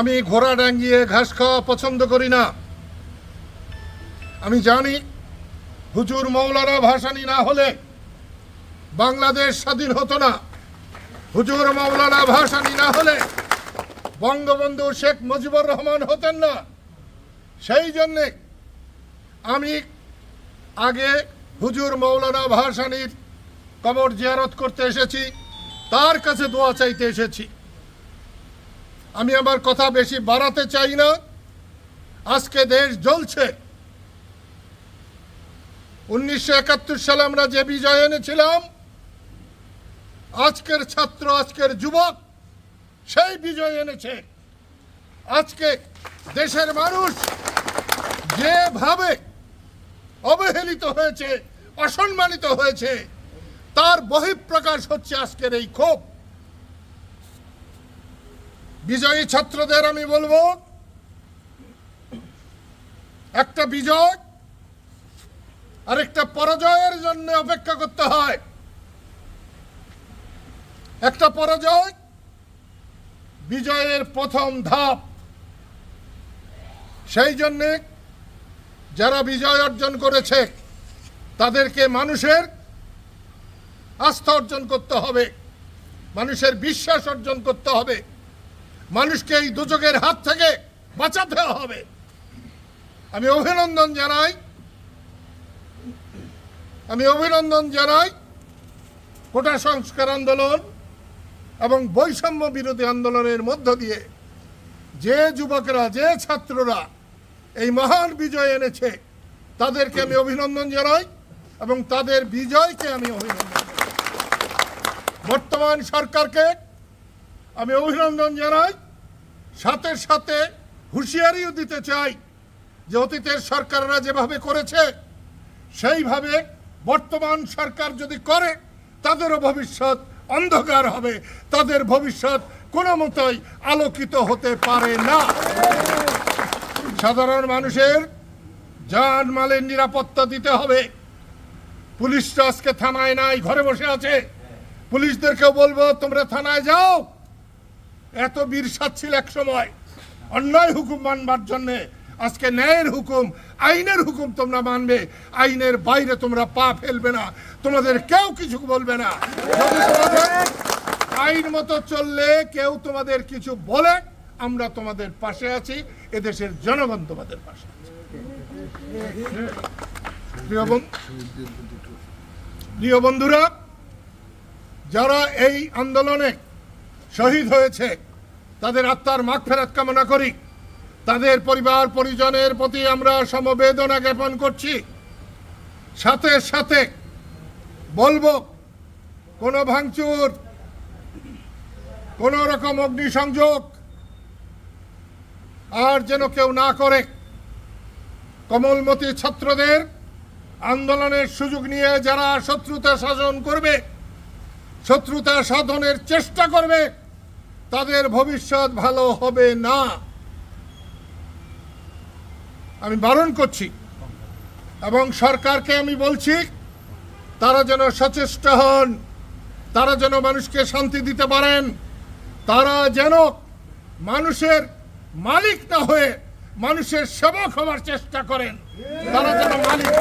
আমি ঘোড়া ডাঙ্গিয়ে ঘাস খাওয়া পছন্দ করি না আমি জানি হুজুর মৌলানা ভাসানি না হলে বাংলাদেশ স্বাধীন হতো না হুজুর মৌলানা ভাসানি না হলে বঙ্গবন্ধু শেখ মুজিবুর রহমান হতেন না সেই জন্যে আমি আগে হুজুর মৌলানা ভাসানির কবর জিয়ারত করতে এসেছি তার কাছে দোয়া চাইতে এসেছি আমি আমার কথা বেশি বাড়াতে চাই না আজকে দেশ জ্বলছে উনিশশো সালে আমরা যে বিজয় এনেছিলাম আজকের ছাত্র আজকের যুবক সেই বিজয় এনেছে আজকে দেশের মানুষ যেভাবে অবহেলিত হয়েছে অসম্মানিত হয়েছে তার বহিঃপ্রকাশ হচ্ছে আজকের এই ক্ষোভ বিজয়ী ছাত্রদের আমি বলবো একটা বিজয় আরেকটা পরাজয়ের জন্য অপেক্ষা করতে হয় একটা পরাজয় বিজয়ের প্রথম ধাপ সেই জন্যে যারা বিজয় অর্জন করেছে তাদেরকে মানুষের আস্থা অর্জন করতে হবে মানুষের বিশ্বাস অর্জন করতে হবে মানুষকে এই দুচকের হাত থেকে বাঁচাতে হবে আমি অভিনন্দন জানাই আমি অভিনন্দন জানাই কোটা সংস্কার আন্দোলন এবং বৈষম্য বিরোধী আন্দোলনের মধ্য দিয়ে যে যুবকরা যে ছাত্ররা এই মহান বিজয় এনেছে তাদেরকে আমি অভিনন্দন জানাই এবং তাদের বিজয়কে আমি অভিনন্দন বর্তমান সরকারকে আমি অভিনন্দন জানাই সাথে সাথে হুঁশিয়ারিও দিতে চাই যে অতীতের সরকাররা যেভাবে করেছে সেইভাবে বর্তমান সরকার যদি করে তাদেরও ভবিষ্যৎ অন্ধকার হবে তাদের ভবিষ্যৎ কোনো মতোই আলোকিত হতে পারে না সাধারণ মানুষের মালের নিরাপত্তা দিতে হবে পুলিশটা আজকে থানায় নাই ঘরে বসে আছে পুলিশদেরকেও বলবো তোমরা থানায় যাও এত বীরসাদ ছিল এক সময় অন্যায় হুকুম মানবার জন্যে আজকে ন্যায়ের হুকুম আইনের হুকুম তোমরা মানবে আইনের বাইরে তোমরা পা ফেলবে না তোমাদের কেউ কিছু বলবে না আইন মতো চললে কেউ তোমাদের কিছু বলে আমরা তোমাদের পাশে আছি এদেশের জনগণ তোমাদের পাশে প্রিয় বন্ধুরা যারা এই আন্দোলনে শহীদ হয়েছে তাদের আত্মার মাঘ ফেরাত কামনা করি তাদের পরিবার পরিজনের প্রতি আমরা সমবেদনা জ্ঞাপন করছি সাথে সাথে বলবো কোনো ভাঙচুর কোনো রকম অগ্নিসংযোগ আর যেন কেউ না করে কমলমতি ছাত্রদের আন্দোলনের সুযোগ নিয়ে যারা শত্রুতা শাসন করবে শত্রুতা সাধনের চেষ্টা করবে তাদের ভবিষ্যৎ ভালো হবে না আমি বারণ করছি এবং সরকারকে আমি বলছি তারা যেন সচেষ্ট হন তারা যেন মানুষকে শান্তি দিতে পারেন তারা যেন মানুষের মালিক না হয়ে মানুষের সেবক হওয়ার চেষ্টা করেন তারা যেন মালিক